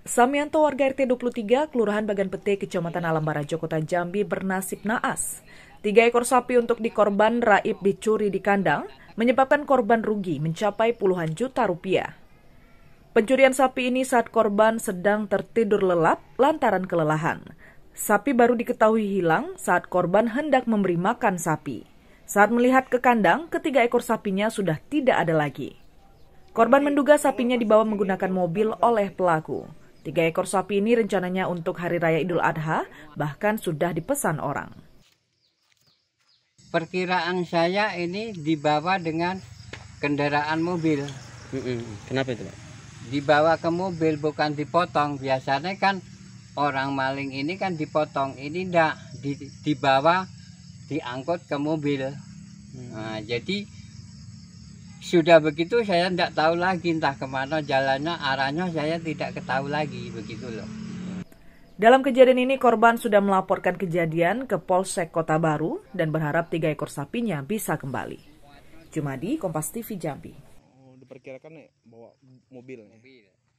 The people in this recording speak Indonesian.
Samianto warga RT 23, Kelurahan Bagan Pete, Kecamatan Alam Barajo, Kota Jambi bernasib naas. Tiga ekor sapi untuk dikorban raib dicuri di kandang, menyebabkan korban rugi mencapai puluhan juta rupiah. Pencurian sapi ini saat korban sedang tertidur lelap lantaran kelelahan. Sapi baru diketahui hilang saat korban hendak memberi makan sapi. Saat melihat ke kandang, ketiga ekor sapinya sudah tidak ada lagi. Korban menduga sapinya dibawa menggunakan mobil oleh pelaku. Tiga ekor sapi ini rencananya untuk Hari Raya Idul Adha, bahkan sudah dipesan orang. Perkiraan saya ini dibawa dengan kendaraan mobil. Kenapa itu, Pak? Dibawa ke mobil, bukan dipotong. Biasanya kan orang maling ini kan dipotong. Ini tidak dibawa, diangkut ke mobil. Mm. Nah, jadi sudah begitu saya tidak tahu lagi entah kemana jalannya arahnya saya tidak ketahui lagi begitu loh. Dalam kejadian ini korban sudah melaporkan kejadian ke Polsek Kota Baru dan berharap tiga ekor sapinya bisa kembali. Cuma di Kompas TV Jambi. Oh, diperkirakan bawa mobil. mobil.